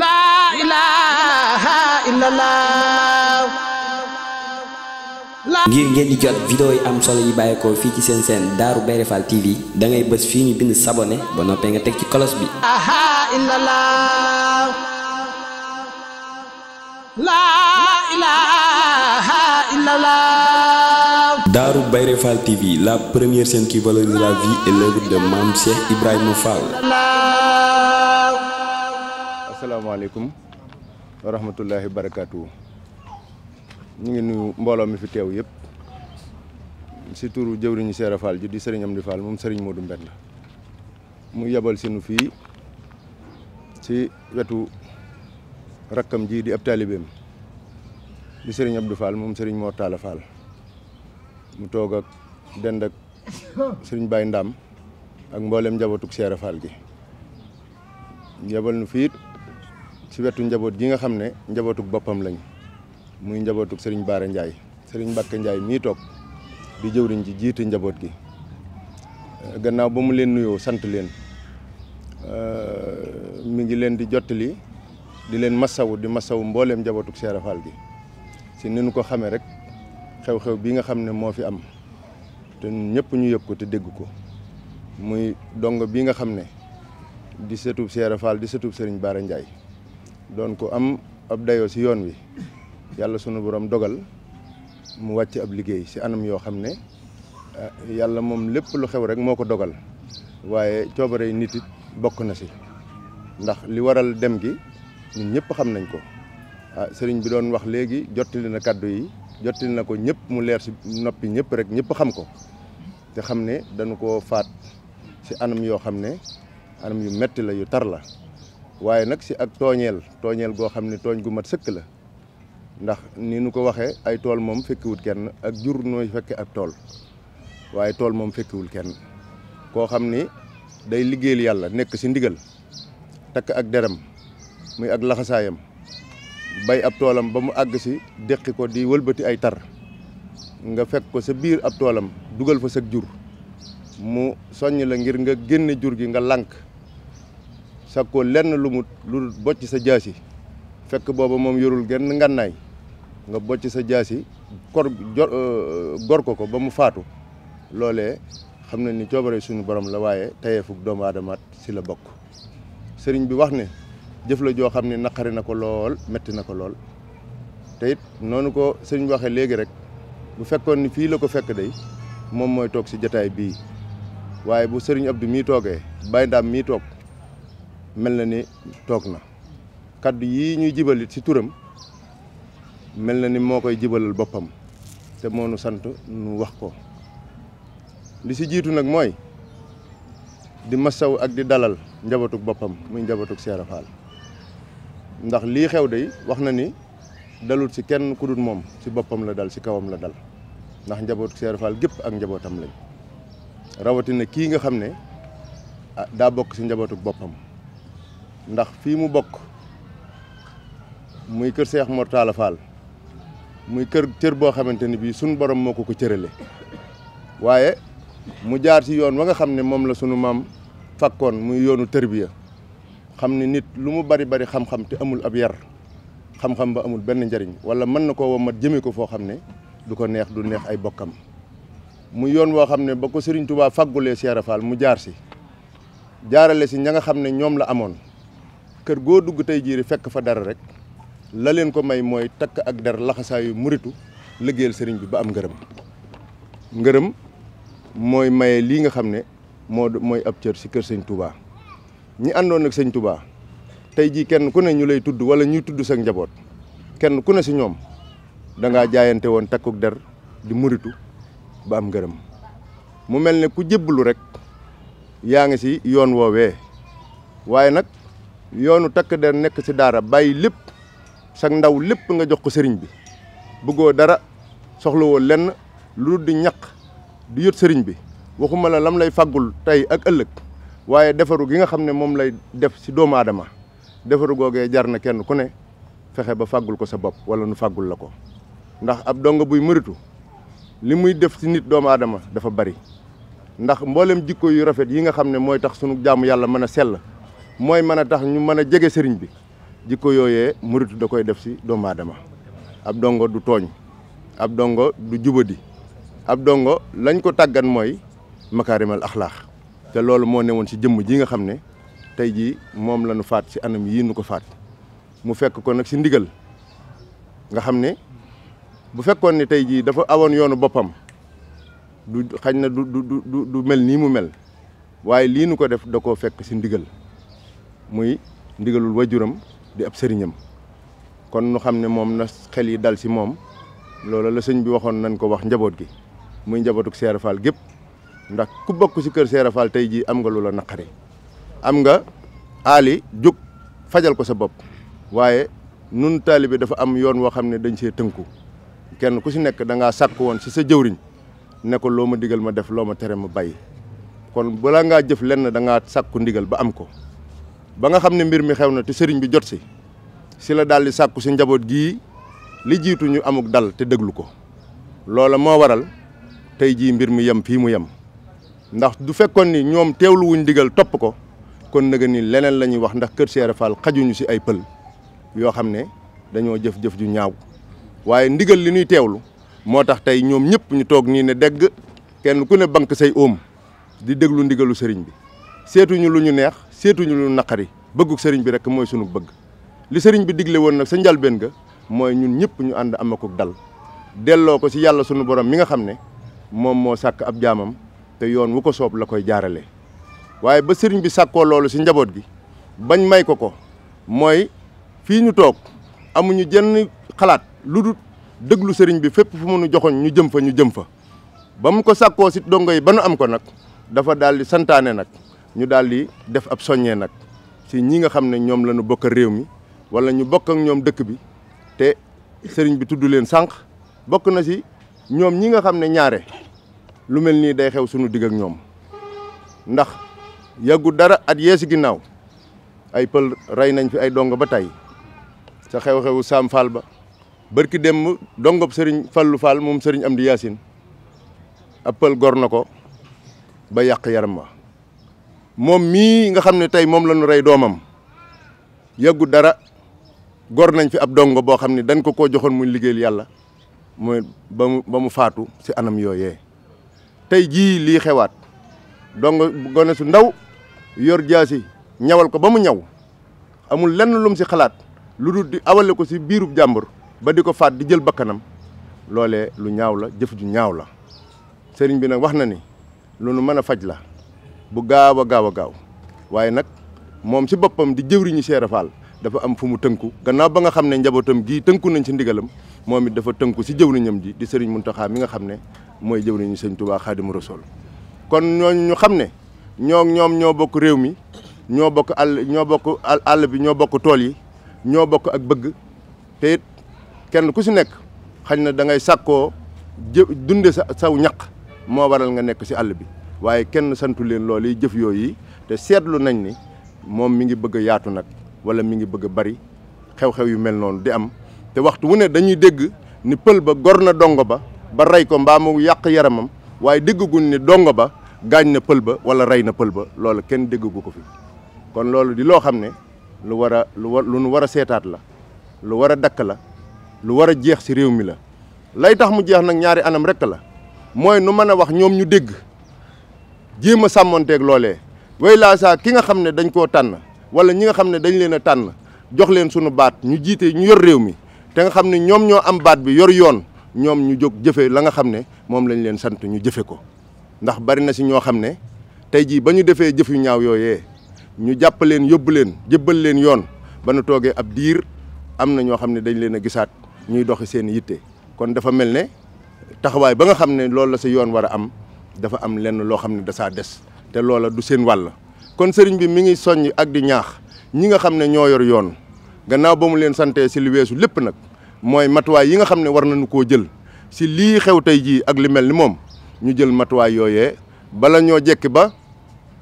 laa ilaaha illallaah ngir ngeen di jot vidéo yi am solo yi bàyyeekoo fii ci seen seen Darou Bairé Fall TV da ngay bës fii ñu bind sabone ba noppee nga teg ci kolos bi. Darou Bairé Fall TV la première chaîne qui valorise la vie et l'œuvre de Mame Cheikh Assalamualaikum, warahmatullahi wabarakatuh ñi ngi nuyu mbolo mi fi tew yeb si turu jëwriñu séra Fall ji di Serigne Amdi Fall moom Serigne Modou mbenn mu yabal sinu fi, ci wetu rakam ji di ab talibem di Serigne Abdou Fall moom Serigne Mor Talla Fall mu toog ak dend ak Serigne Baye Ndam ak mbollem njabootug séra Fall gi yabal nu fiit ci wetu njabot gi nga xamne ne bopam lañ muy njabotuk Serigne Bara ndjay Serigne Mbacke ndjay mi tok di jëwriñ ci jitu njabot gi euh, gannaaw bamu len nuyo nuyoo len euh mi ngi len di jotali di len di masawu mbollem njabotuk Cheikh gi si ni ko xamee rek xew-xew bi nga xamne ne fi am te ñepp ñu yëg ko te degg ko muy dong bi nga xamne ne di setup Cheikh Fall di setup Serigne Bara ndjay doon ko am ab dayoo si yoon wi yàlla sunu borom dogal mu wàcc ab liggéey si anam yoo xam ne eh, yàlla moom lépp lu xew rek moo ko dogal waaye coobare nit it bokk na ci ndax li waral dem gi ñun ñëpp xam nañ ko ah sëriñ bi doon wax léegi jottali na kàddu yi jottali na ko ñëpp mu leer si noppi ñëpp rek ñëpp xam ko te xam ne dañu ko faat si anam yoo xam ne anam yu metti la yu tar la waye nak si ak toñel toñel go xamni toñ gu mat sëkk la ndax ni nu ko waxe ay mom fekki fekkiwut kenn ak jur noy fekki ak waye tol mom fekki wul kenn ko xamni ni day liggeel yalla nek ci ndigal tak ak deram muy ak laxasayam bay ab tolam ba mu ag ci dekk ko di wëlbeuti ay tar nga fekk ko sa biir ab tolam dugal fa sa jur mu soñ la ngir nga genn jur gi nga lank sàkkoo lenn lu mu lu bocc sa jasi fekk bobu mom yorul genn ngannaay nga bocc sa jasi kor euh, gor ko ko bamu mu faatu loolee ni coobare suñu borom la waaye tayeefug doom adamat ci la bokk serigne bi wax ne jëf la jo xamni nakari nako lol metti nako lol nonu ko serigne waxe legi rek bu fekkon ni fi la ko fekk day mom moy tok ci jotaay bi waye bu serigne Abdou mi toge Baye Ndam mel na ni toog na kaddu yi ñuy jibalit ci turam mel na ni moo koy jibalal boppam te moo nu sant nu wax ko li ci jiitu nag mooy di masaw ak di dalal njabatuk boppam muy njabatuk Seera Faal ndax lii xew day wax na ni dalul si kenn ku dul moom ci boppam la dal si kawam la dal ndax njabootuk Seera Faal gépp ak njabootam lañ rawatina kii nga xam ne ah, daa bokk ci njabootuk boppam ndax fii mu bokk muy kër Seex Mor Talla Fall muy kër cër boo xamante ni bii sunu borom moo ko ko cërale waaye mu jaar ci yoon wa nga xam ne moom la sunu maam fakkoon muy yoonu tërbiya xam ne nit lu mu bari bari xam-xam te amul ab yar xam-xam ba amul benn njariñ wala mën na koo womat jëmee ko foo xam ne du ko neex du neex ay bokkam mu yoon woo xam ne ba ko Serigne Touba faggulee Cheikh Fall mu jaar si jaarale si ña nga xam ne ñoom la amoon kër go dugg tay jii fekk fa dara rek la leen ko may moy tak ak der yu muritu liggeel sering bi ba am ngeureum ngeureum moy maye li nga xamne mod moy ab cieur ci kër serigne Touba ñi andon ak serigne Touba tay ji kenn ku ne ñu lay tudd wala ñuy tudd sax njabot kenn ku ne ci ñom da nga jaayante der di muritu ba am ngeureum mu melne ku jeblu rek yaangi ci yoon wowe waye nak yoonu takk de nekk si daara bàyyi lépp sa ndaw lépp nga jox ko sëriñ bi buggoo dara soxlawoo lenn lu di ñaq di yot sëriñ bi waxuma la lam lay fàggul tey ak ëllëg waaye defaru gi nga xam ne moom lay def si doomu aadama defaru googee jar na kenn ku ne fexe ba fàggul ko sa bopp wala nu fàggul la ko ndax ab donga buy mëritu li muy def si nit doomu aadama dafa bari ndax mboolem jikko yu rafet yi nga xam ne mooy tax sunu jaamu yàlla mën a sell mooy mana a tax ñu mën a jege sëriñ bi jikko yooyee murit da koy def si doomu aadama ab dongo du tooñ ab dongo du jubadi ab dongo lañ ko tàggan mooy makaarimal axlaax loolu si jëmm ji nga xam ne faat si anam yii ko faat mu fekk ko nag si ndigal nga xam ne bu awon ne tey duh dafa awoon yoonu boppam du xañ na du du du du mel ni mu mel waaye lii nu ko def da koo fekk ndigal muy ndigalul wajuram di ab serignam kon nu xamne ne na xel yi dal ci mom loola la señ bi waxon nan ko wax njabot gi muy njabotuk cheikh rafal gep ndax ku bokku ci keur cheikh rafal tay ji am nga am nga ali juk fajal ko sa bop waye nun taalibe dafa am yoon wo xamne dañ ci teunku kenn ku ci nek da nga sakku won ci sa ne ko loma digal ma def loma ma tere ma kon bula nga jëf lenn da nga sakku ndigal ba am ko ba nga xamne mbir mi xewna te serigne bi jot si si la daal di sakku ci njabot gi li jitu ñu amuk dal te deglu ko lola mo waral tay ji mbir mi yam, fi mu yam ndax du fekkon ni ñom tewlu wuñ digal top ko kon nga ni leneen wah wax ndax keur Cheikh Fall xajuñu si ay peul yo xamne dañu jeff jëf-jëf ju ñaaw waye ndigal li ñuy tewlu motax tay ñom ñoom ñu tok ni ne dégg kenn ku ne bank say oom di deglu ndigalu serigne bi ñu lu ñu neex seetuñu lu naqari bëgguk sëriñ bi rek mooy sunu bëgg li sëriñ bi digle woon nag sa njalbeen ga mooy ñun ñëpp ñu ànd amakuk dal delloo ko si yàlla sunu borom mi nga xam ne moom moo sàkk ab jaamam te yoon wu ko soob la koy jaarale waaye ba sëriñ bi sàkkoo loolu si njaboot gi bañ may ko ko mooy fii ñu toog amuñu jenn xalaat lu dul déglu sëriñ bi fépp fu mënu joxoñ ñu jëm fa ñu jëm fa ba mu ko sàkkoo si dongo yi ba nu am ko nag dafa daal di santaane nag ñu daal di def ab soññee nag si ñi nga xam ne ñoom la ñu bokk réew mi wala ñu bokk ak ñoom dëkk bi te sëriñ bi tudd leen sànq bokk na si ñoom ñi nga xam ne ñaare lu mel nii day xew sunu digg ak ñoom ndax yàggu dara at yee ginnaaw ay pël rey nañ fi ay dong ba tey sa xew-xewu Saam Fall ba bërki démb dongob sëriñ Fallu Fall moom sëriñ Amdi Yaasin ab pël gor na ko ba yàq yaram wa moom mii nga xam ne tey moom la ñu rey doomam yàggu dara gor nañ fi ab dongo boo xam ne dañ ko ko joxoon muy liggéey yàlla mooy ba mu faatu si anam yooye tey jii lii xewaat dongo gone su ndaw yor jaasi ñawal ko ba mu ñaw amul lenn lum si xalaat lu dul di awale ko si biirub jàmbur ba di ko faat di jël bakkanam loole lu ñaaw la jëf ju ñaaw la sëriñ bi nag wax na ni lu nu mën a faj la bu gaaw a gaaw a gaaw waaye nag moom si boppam di jëwriñu Cheikh Fall dafa am fu mu tënku gannaaw ba nga xam ne njabootam gii tënku nañ si ndigalam moom it dafa tënku si jëwriñam ji di Serigne Mountakha mi nga xam ne mooy jëwriñu Serigne Touba Khadim Rasoul kon ñooñu ñu xam ne ñoo ñoom ñoo bokk réew mi ñoo bokk àll ñoo bokk àll bi ñoo bokk tool yi ñoo bokk ak bëgg te kenn ku si nekk xañ na da ngay sàkkoo jë dunde sa saw ñaq moo waral nga nekk si àll bi waaye kenn santu leen loolu yi jëf yooyu te seetlu nañ ni moom mi ngi bëgg a yaatu nag wala mi ngi bëgg bari xew-xew yu mel noonu di am te waxtu wu ne dañuy dégg ni pël ba gor na dongo ba ba rey ko mbaa mu yàq yaramam waaye déggaguñ ni dongo ba gaañ na pël ba wala rey na pël ba loolu kenn déggagu ko fi kon loolu di loo xam ne lu war a lu war nu war a seetaat la lu war a dakk la lu war a jeex ci réew mi la lay tax mu jeex nag ñaari anam rekk la mooy nu mën a wax ñoom ñu dégg jéem a sàmmonteeg loolee way laa saa ki nga xam ne dañ koo tànn wala ñi nga xam ne dañ leen a tànn jox leen suñu baat ñu jiite ñu yor réew mi te nga xam ne ñoom ñoo am baat bi yor yoon ñoom ñu jóg jëfe la nga xam ne moom lañ leen sant ñu jëfe ko ndax bari na si ñoo xam ne tey jii ba ñu defee jëf yu ñaaw yooyee ñu jàpp leen yóbbu leen jébbal leen yoon ba nu toogee ab diir am na ñoo xam ne dañ leen a gisaat ñuy doxi seen yitte kon dafa mel ne taxawaay ba nga xam ne loolu la sa yoon war a am dafa am lenn loo xam ne dasaa des te loola du seen wàll kon sëriñ bi mi ngi soññ ak di ñaax ñi nga xam ne ñoo yor yoon gannaaw ba mu leen santee si li weesu lépp nag mooy matuwaay yi nga xam ne war nañu koo jël si lii xew tey jii ak li mel ni moom ñu jël matuwaay yooyee bala ñoo jekki ba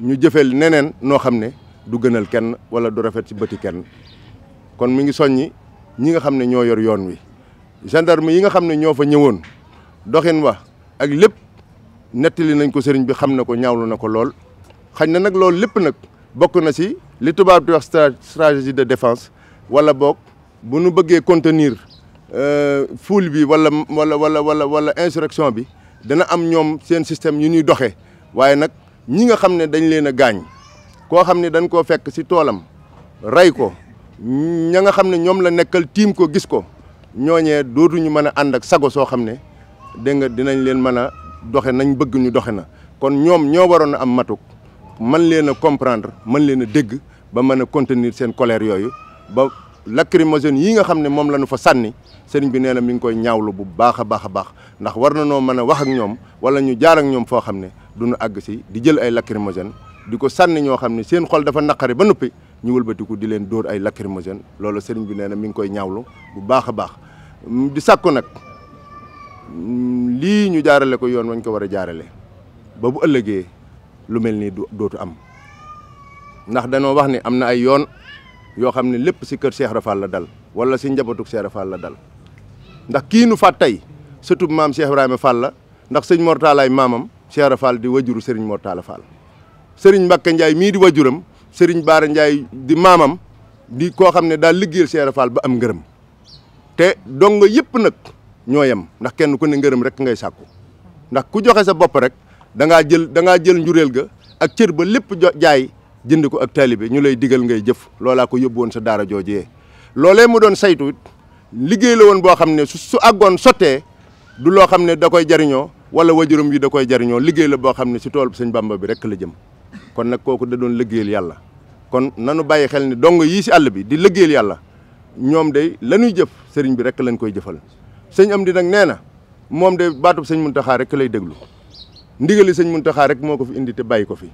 ñu jëfeel neneen noo xam ne du gënal kenn wala du rafet ci bëti kon mi ngi soññi ñi nga xam ne ñoo yor yoon wi gendarme yi nga xam ne ñoo fa ñëwoon doxin wa ak lépp nettali nañ ko sëriñ bi xam na ko ñaawlu na ko lool xañ na nag loolu lépp nag bokk na si li tubaab di stratégie de défense wala boog bu nu bëggee contenir euh, foule bi wala wala wala wala wala insurrection bi dana am ñoom seen système yu ñuy doxee waaye nag ñi nga xam ne dañ leen a gaañ koo xam ne dañ koo fekk si toolam rey ko ña nga xam ne ñoom la nekkal tiim ko gis ko ñooñee dootuñu mën a ànd ak sago soo xam ne dégg nga dinañ leen mën a doxe nañ bëgg ñu doxe na kon ñoom ñoo waroon a am matuk mën leen a comprendre mën leen a dégg ba mën a contenir seen colère yooyu ba lacrymogène yi nga xam ne moom la ñu fa sànni sëriñ bi nee na mi ngi koy ñaawlu bu baax a baax a baax ndax war na noo mën a wax ak ñoom wala ñu jaar ak ñoom foo xam ne du nu àgg si di jël ay lacrymogène di ko sànni ñoo xam ne seen xol dafa naqari ba noppi ñu wëlbatiku di leen dóor ay lacrymogène loolu sëriñ bi nee na mi ngi koy ñaawlu bu baax a baax di sàkku nag lii ñu jaarale ko yoon wañ ko war a jaarale ba bu ëllëgee lu mel nii dootu am ndax danoo wax ni am na ay yoon yoo xam ne lépp si kër Cheikh Rafal la dal wala si njabootu Cheikh Rafal la dal ndax kii nu fàtt tey sëtub maam Cheikh Ibrahima Fall la ndax sëñ Mortalaay maamam Cheikh Rafal di wajuru Serigne Mortala Fall Serigne Mbacke mii di wajuram sëriñ Baara Ndiaye di maamam di koo xam ne daal liggéey Cheikh Rafal ba am ngërëm te dong yépp nag. ñoo yem ndax kenn ku ne ngërëm rek ngay sàkku ndax ku joxe sa bopp rek da ngaa jël da jël njureel ga ak cër ba lépp jaay jënd ko ak taalibe ñu lay digal ngay jëf loolaa ko yóbbu sa daara joojee loolee mu doon saytu it liggéey la woon boo xam ne su su àggoon sottee du loo xam ne da koy jariñoo wala wajurum yi da koy jariñoo liggéey boo xam ne si tool sëñ Bamba bi rek la jëm kon nag kooku da doon liggéeyal yàlla kon nanu bàyyi xel ne dong yii si àll bi di liggéeyal yàlla ñoom day lañuy jëf sëriñ bi rek lañ koy jëfal sëñ am di nag nee na moom de baatub sëñ Muntaxa rek lay déglu ndigali sëñ Muntaxa rek moo ko fi indi te bàyyi ko fi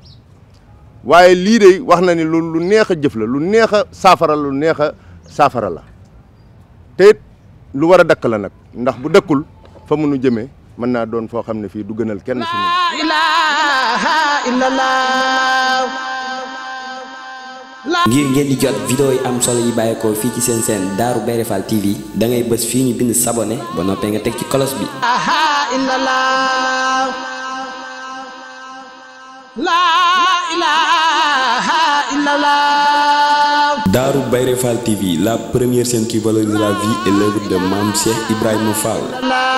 waaye lii de wax na ni lu lu neex a jëf la lu neex a saafara lu neex a saafara la te it lu war a dakk la nag ndax bu dëkkul fa mu nu jëmee mën naa doon foo xam ne fii du gënal kenn suñu. ngir ngeen di jot vidéo yi am solo yi bàyyeekoo fii ci seen seen Darou Bairé Fall TV dangay bës fii ñu bind sabonné ba noppee nga teg ci kolos bi. Darou Bairé Fall TV la première chaîne qui valorise la vie et l'œuvre de Mame Cheikh Ibrahima